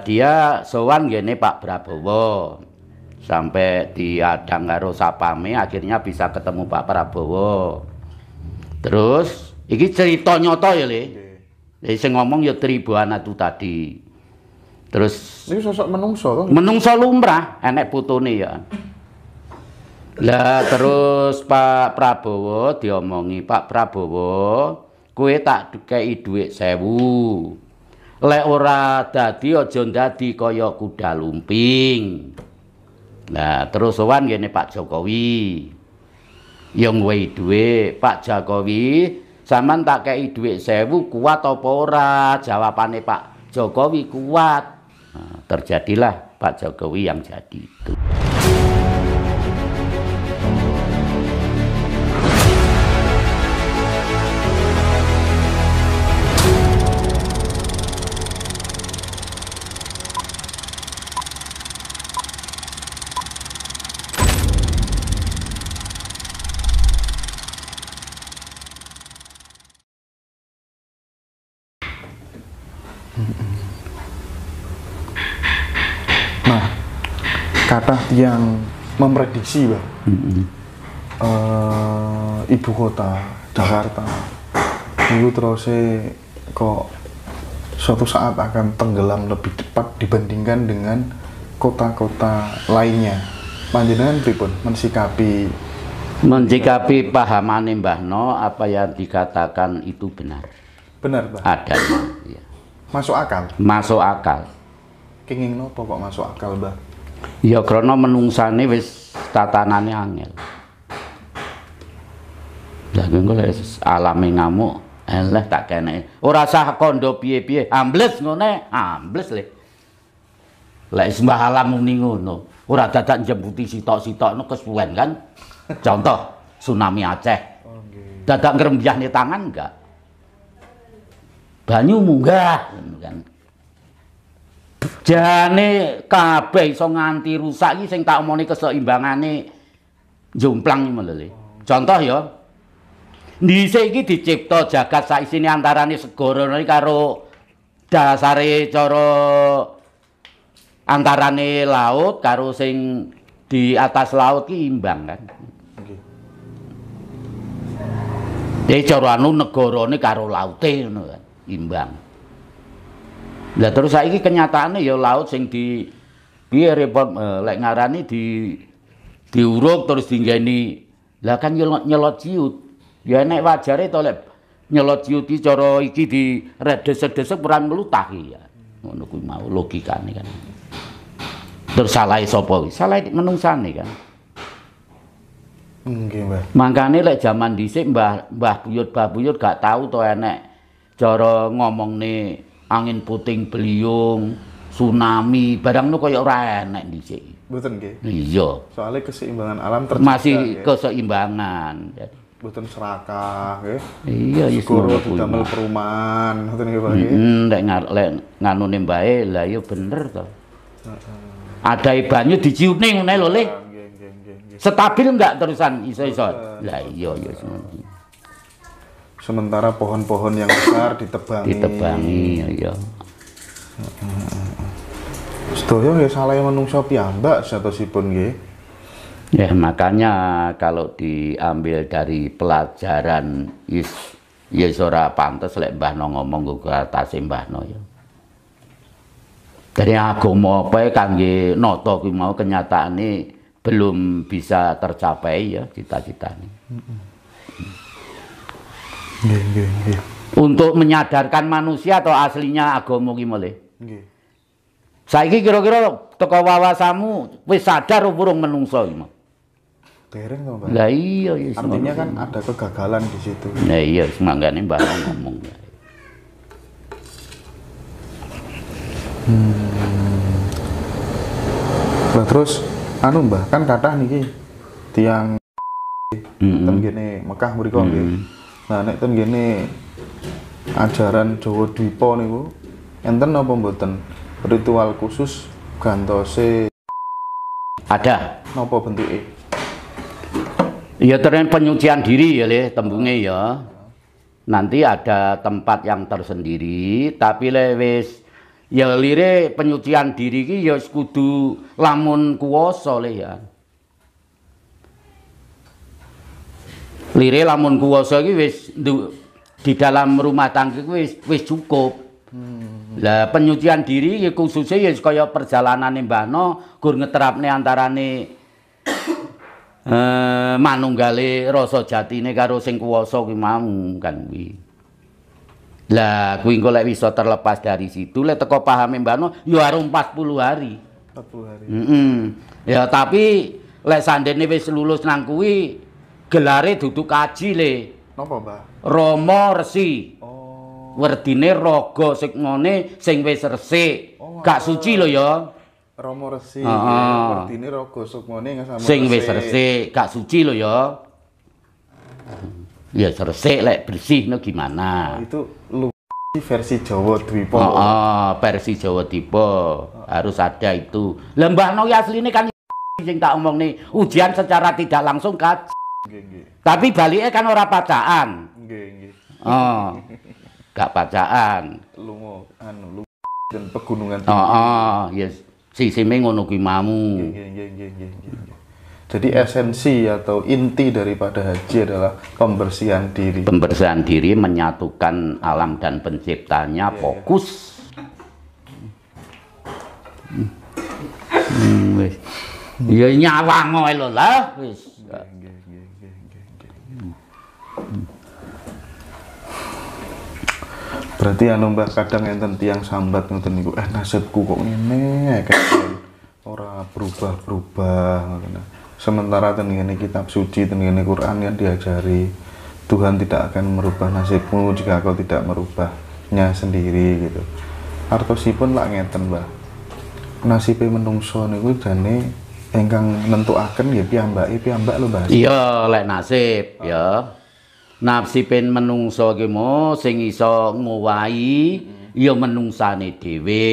dia sowan gini Pak Prabowo sampai diadang karo sapame akhirnya bisa ketemu Pak Prabowo terus ini cerita nyoto ya le jadi saya ngomong ya tribuana itu tadi terus ini sosok menungso kan? menungso lumrah enek nih ya lah terus Pak Prabowo diomongi Pak Prabowo kue tak kei duit sewu lek ora dadi aja dadi kaya kuda lumping nah terus sowan ngene Pak Jokowi yang ngwehi dhuwit Pak Jokowi sampean tak kei dhuwit 1000 kuat apa ora jawabane Pak Jokowi kuat nah, terjadilah Pak Jokowi yang jadi itu kata yang memprediksi bang mm-hmm. uh, ibu kota Jakarta itu terus e kok suatu saat akan tenggelam lebih cepat dibandingkan dengan kota-kota lainnya panjenengan pripun mensikapi mensikapi pahamane Mbah No apa yang dikatakan itu benar benar Pak ada, ya. masuk akal masuk akal kenging no pokok masuk akal Mbah ya krana menungsane wis tatanane angel Lah engko alami ngamuk eleh tak kene. Ora sah kondo piye-piye, ambles ngone ambles le. Lek sembah alam muni ngono, ora dadak njembuti sitok-sitokno kesuwen kan. Contoh tsunami Aceh. Dadak ngrembyahne tangan enggak? Banyu munggah kan jane kabeh iso nganti rusak iki sing tak omongne keseimbangane jomplang iki lho. Contoh ya. Dhisik iki dicipta jagat saisine antarane segara karo dasare cara antarane laut karo sing di atas laut ki imbang kan. Nggih. Okay. Ya, Jadi cara anu negarane karo laute ngono kan, imbang. Lah terus saiki kenyataannya ya laut sing di piye repot eh, lek ngarani di diuruk terus dinggeni. Lah kan nyelot, nyelot ciut. Ya enek wajare to lek nyelot ciuti cara iki di redesek-desek perang melutah ya. Ngono kuwi mau logikane kan. Terus salah sapa kuwi? Salah menungsane kan. Nggih, Mbah. Mangkane lek jaman dhisik Mbah Mbah Buyut Mbah Buyut gak tau to enek cara nih angin puting beliung, tsunami, barang nu kaya ora di sini. Mboten nggih. Iya. Soale keseimbangan alam terjaga. Masih ya. keseimbangan. Jadi mboten serakah nggih. Iya, iya guru iya, didamel iya. perumahan, ngoten nggih Pak. Heeh, lek lek nganune bae lah ya bener to. Ada banyu diciutne ngene lho, Le. Stabil enggak terusan iso-iso? Lah iya ya semono sementara pohon-pohon yang besar ditebangi ditebangi ya sedaya ya salah menungso piyambak satosipun nggih Ya makanya kalau diambil dari pelajaran is ya ora pantes lek Mbah No ngomong nggo atase Mbah No ya. Dari agama apa kangge nata kuwi mau ini belum bisa tercapai ya cita citanya Mm untuk menyadarkan manusia atau aslinya agama ki mulih. Nggih. Saiki kira-kira teko wawasamu wis sadar burung menungso iki, Dereng kok, Mbak. Lah iya ya. Artinya kan ada kegagalan di situ. Nah iya, semanggane Mbak ngomong. Hmm. Nah, terus anu Mbah, kan kata niki tiang mm -hmm. teng Mekah mriku mm -hmm. Nah, nek ten gene ajaran Jawa Dwipa niku enten apa mboten ritual khusus gantose ada napa bentuke? Ya terus penyucian diri ya le tembunge ya. Nanti ada tempat yang tersendiri tapi lewis ya lire penyucian diri ki ya kudu lamun kuwasa le ya. lire lamun kuwasa iki wis di dalam rumah tangga wis wis cukup. Hmm. Lah penyucian diri ya khususnya ya kaya perjalanane Mbah No gur ngeterapne antarane eh manunggale rasa jatine karo sing kuwasa kuwi mau kan kuwi. Lah kuwi engko lek bisa terlepas dari situ lek teko pahame Mbah No ya arung 40 hari. 40 hari. Mm -mm. Ya tapi lek sandene wis lulus nang kuwi gelare duduk kaji le. Napa, Mbah? Rama Resi. Oh. Werdine raga sing ngene sing wis resik. Oh, Gak suci lho ya. Rama Resi. Ah. Werdine raga sukmane sama sing wis resik, gak suci lho ya. Ya resik lek bersih no nah gimana? itu lu versi Jawa Dwipo. Heeh, oh, versi Jawa Oh. Harus ada itu. Lembah asli ini kan sing tak omongne ujian secara tidak langsung kaji. Tapi baliknya kan orang pacaan. Nggih, Oh. Gak pacaan. anu lu dan pegunungan oh, tinggi. Oh, oh iya. yes. Sisime ngono kuwi mamu. Jadi esensi atau inti daripada haji adalah pembersihan diri. Pembersihan diri menyatukan alam dan penciptanya iya, iya. fokus. Yeah. Hmm, wis. Ya nyawang lho lah berarti anu mbak kadang enten tiang sambat ngoten niku eh nasibku kok ngene eh, kan orang berubah-berubah sementara tengene kitab suci tengene Quran yang diajari Tuhan tidak akan merubah nasibmu jika kau tidak merubahnya sendiri gitu pun lah ngeten mbah nasibnya menungso niku jane nentu akan ya ya piyambak lu mbah iya lek nasib ya ah. nafsipen menungso ki mo sing iso nguwahi mm-hmm. ya menungsane dhewe.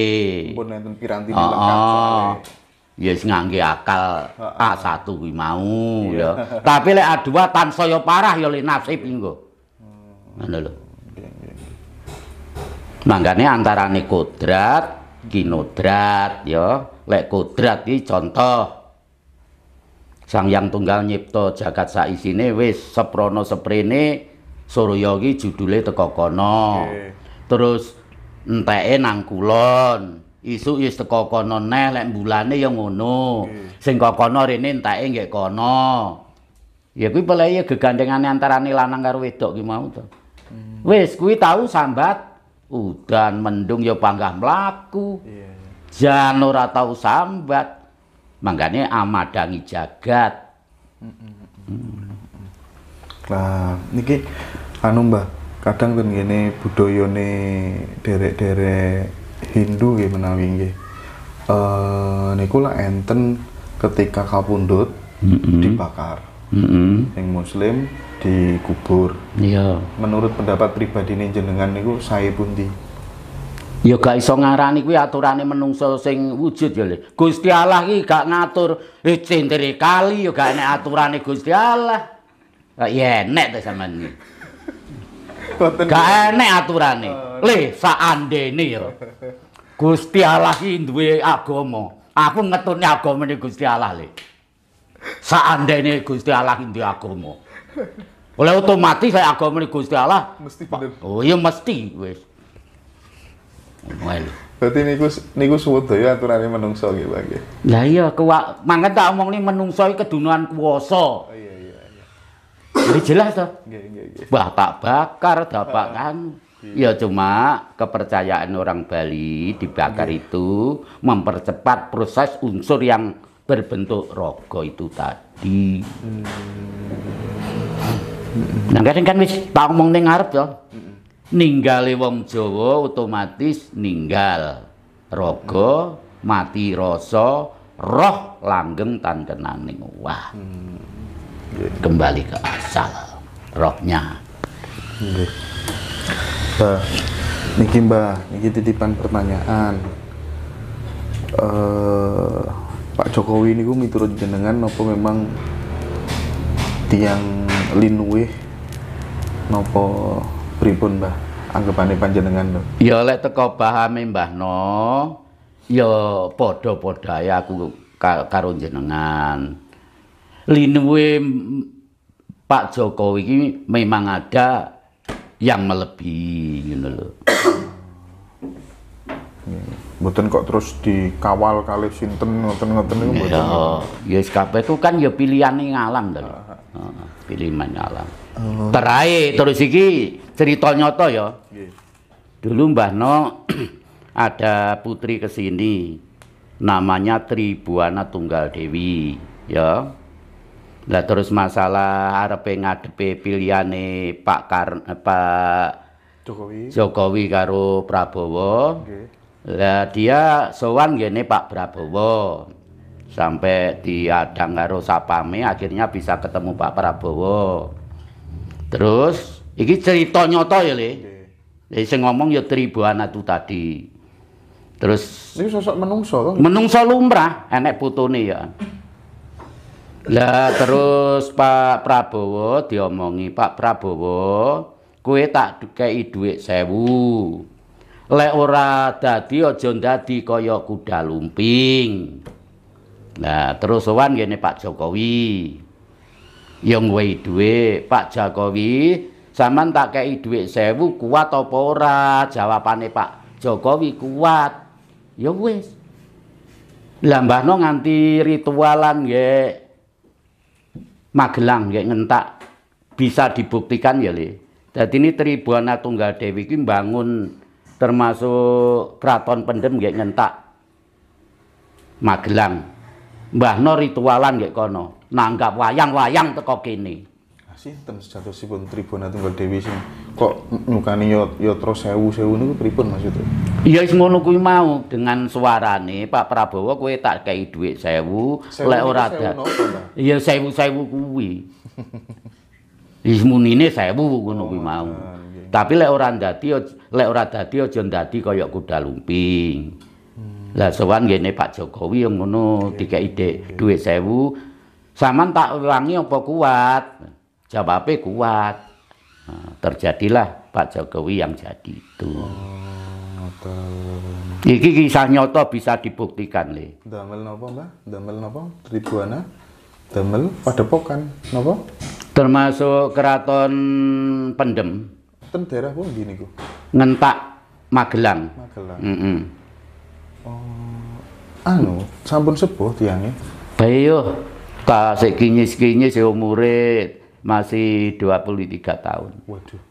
Mumpun enten piranti dilengkapi. Ya wis ngangge akal A1 kuwi mau ya. Tapi lek A2 tansaya parah ya lek nafsip engko. Hmm. Ngono lho. Mangane antaraning kodrat, kinodrat ya. Lek kodrat iki contoh Sang Yang Tunggal nyipto jagat saisine wis wes seprene Surya ki judule teko kono. Okay. Terus enteke nang kulon. Isuk wis teko kono neh lek bulane ya ngono. Okay. Sing kono rene enteke nggih kono. Ya kuwi pelae ya gegandengane antarane lanang karo wedok ki mau to. Hmm. Wis kuwi tau sambat udan mendung ya panggah mlaku. Yeah. Iya. Jan ora tau sambat. Makanya amadangi jagat. Hmm. Nah, niki anu Mbah, kadang ten ngene budayane derek-derek Hindu gimana menawi nggih. Eh niku lah enten ketika kapundut mm dibakar. Mm Yang muslim dikubur. Iya. Menurut pendapat pribadi nih jenengan niku saya di. ya gak iso ngarani kuwi aturane menungso sing wujud ya le Gusti Allah iki gak ngatur eh cintere kali ya gak enek aturane Gusti Allah gak enek to sampean iki gak enek aturane oh. le saandene ya Gusti Allah iki duwe agama aku ngetune agamane Gusti Allah le saandene Gusti Allah iki duwe agama oleh otomatis saya agama Gusti Allah mesti bener oh iya mesti wis Wae lho. Dadi niku niku swadaya aturane menungso nggih Pak nggih. Lah iya kuwa mangke tak omongne menungso iki kedunuan kuwasa. Oh iya iya iya. Jadi jelas to. Nggih nggih nggih. Bapak bakar bapak ah, kan. Iya. Ya cuma kepercayaan orang Bali dibakar okay. itu mempercepat proses unsur yang berbentuk rogo itu tadi. Hmm. Nah kan wis tak omong ning ngarep ya. Ninggali wong Jawa otomatis ninggal rogo mati rasa roh langgeng tan kenaning wah hmm. kembali ke asal rohnya Mbah, niki Mbah, niki titipan pertanyaan. Uh, Pak Jokowi ini niku miturut jenengan nopo memang tiang linuwih nopo pripun Mbah anggapane panjenengan lho ya lek teko pahame Mbah No ya padha-padha ya aku karo jenengan linuwe Pak Jokowi ini memang ada yang melebihi gitu loh. Mboten kok terus dikawal kali sinten ngoten-ngoten niku mboten. Ya, ya yes, kabeh itu kan ya pilihane ngalam to. Ah. Heeh, uh, pilihan ngalam. Uh, terus iki cerita nyoto ya. Dulu Mbah No ada putri ke sini namanya Buana Tunggal Dewi ya. Lah terus masalah arepe ngadepi pilihane Pak Kar eh, Pak Jokowi Jokowi karo Prabowo. Lah dia sowan gini Pak Prabowo. Sampai diadang karo sapame akhirnya bisa ketemu Pak Prabowo. Terus Iki cerita nyata ya, Le. Nggih. sing ngomong ya Tribuanatu tadi. Terus Ini sosok menungso kan? Menungso lumrah, enek nih ya. Lah terus Pak Prabowo diomongi, Pak Prabowo, kue tak kei dhuwit sewu. Le ora dadi aja dadi koyo kuda lumping. Nah, terus sowan ngene Pak Jokowi. Yang wae dhuwit, Pak Jokowi Zaman tak kei dhuwit sewu kuat apa ora? Jawabane Pak Jokowi kuat. Ya wis. Lah mbahno nganti ritualan nggih. Magelang nggih ngentak bisa dibuktikan ya Le. Jadi ini Tribuana Tunggal Dewi iki bangun termasuk keraton pendem nggih ngentak Magelang. Mbahno ritualan nggih kono, nanggap wayang-wayang teko kene sinten sejatosipun Tribuna Tunggal Dewi sing kok nyukani yo yo terus sewu sewu niku pripun maksudnya? Iya semua ngono mau dengan suarane Pak Prabowo kue tak kayak dhuwit sewu oleh orang ada. Iya sewu-sewu kue Wis ini sewu ngono kuwi oh, mau. Iya, iya, iya. Tapi lek ora dadi lek orang dadi aja dadi koyok kuda lumping. Hmm. Lah sowan ngene Pak Jokowi yang ngono tiga ide dhuwit sewu. Saman tak ulangi apa kuat jawabnya kuat nah, terjadilah Pak Jokowi yang jadi itu oh, Iki kisah nyoto bisa dibuktikan le. Damel nopo mbak? Damel nopo? Tribuana? Damel Pada pokan nopo? Termasuk keraton Pendem. Ten daerah pun gini ku. Ngentak Magelang. Magelang. Mm -mm. Oh, anu, sampun sepuh tiangnya. Bayo, kasih kinyis-kinyis ya murid masih 23 tahun. Waduh.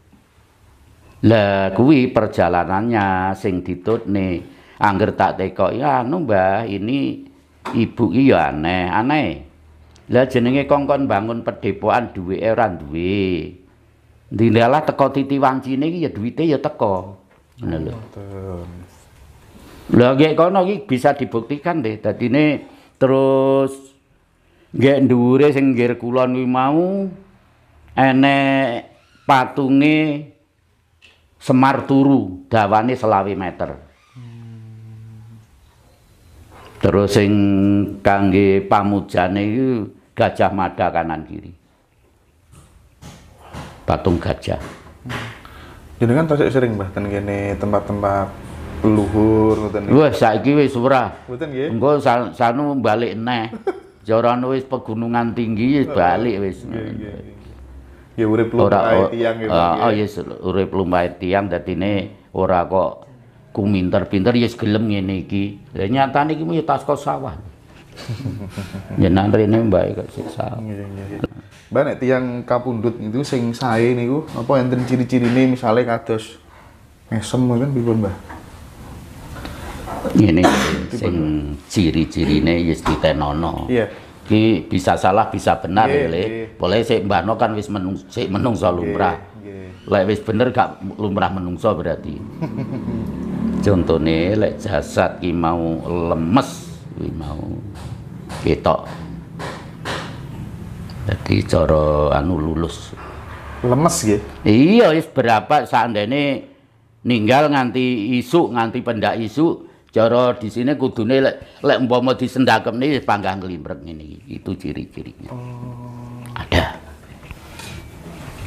Lah kuwi perjalanannya sing ditut nih angger tak teko ya anu Mbah ini ibu iki ya aneh, aneh. Lah jenenge kongkon bangun pedepokan duwe ora duwe. Dinalah teko titi wancine iki ya duwite ya teko. Ngono lho. Lah nggih kono iki bisa dibuktikan deh. Dadine terus nggih dhuwure sing nggir kulon kuwi mau enek patunge Semar turu dawane selawi meter. Terus sing kangge pamujane iku Gajah Mada kanan kiri. Patung gajah. Jadi kan terus sering bahkan gini, tempat-tempat leluhur ngoten niku. Wes saiki wis ora. Mboten nggih. Engko sanu balik neh. Jorane ya wis pegunungan tinggi wis balik wis. Nggih nggih. Ya urip lumbae oh, tiang gitu. Oh, yes, urip lumrahe tiyang dadine ora kok ku pinter ya gelem ngene iki. Lah nyatane iki ya tas sawah. Jenengan rene mbae kok sih sawah. Iya, iya, mbak tiang kapundut kapundhut itu sing sae niku apa enten ciri-cirine misalnya kados mesem kan pripun Mbah? Ini sing ciri-cirine ya ditenono. Iya. Yeah iki bisa salah bisa benar yeah, le. Boleh sik Mbah No kan wis menung sik menungso lumrah. Yeah, yeah. Lek wis bener gak lumrah menungso berarti. Contohnya lek jasad ki mau lemes ki mau ketok. Jadi cara anu lulus. Lemes ya? Iya wis berapa seandainya ninggal nganti isu nganti pendak isu. Cara di sini kudune lek lek umpama ini panggang nglimrek ini Itu ciri-cirinya. Oh. Ada.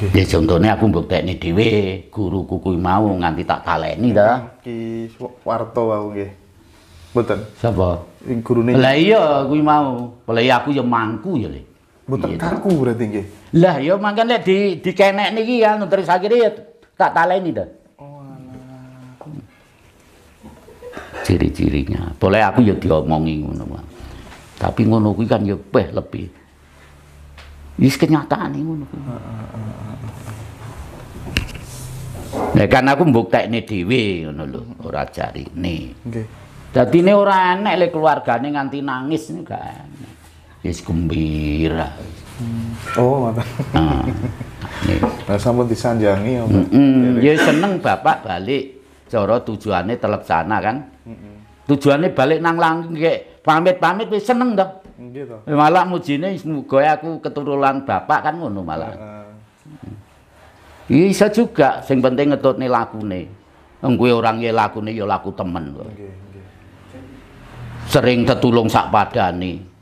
Okay. Ya contohnya aku mbuktekne dhewe, guru kuku mau nganti tak kaleni ta. Ki Warto aku nggih. Mboten. Sapa? Ing gurune. Lah iya kuwi mau. Pelai iya, aku ya mangku ya le. Mboten iya. kaku berarti nggih. Lah ya mangkane di di kene kan terus akhire ya tak taleni ta. ciri-cirinya. Boleh aku ya diomongi ngono Tapi ngono kuwi kan ya peh lebih. Ini kenyataan ngono kuwi. Nah, karena aku bukti ini ngono lho, ora jari ini jadi ini orang enak le keluarganya nganti nangis nih gak enek. Yes, gembira. Hmm. Oh, apa Nah, nah sampun disanjangi ya, Mm -mm. ya seneng Bapak balik cara tujuannya telep sana kan. Tujuannya balik nang langit kayak pamit-pamit wis seneng dong. Gitu. Eh, malah mujine muga aku keturunan bapak kan ngono malah. Heeh. Uh. Bisa juga sing penting ngetutne lakune. nih kuwi orang ya nih ya laku temen. Nggih, nggih. Sering tetulung sak nih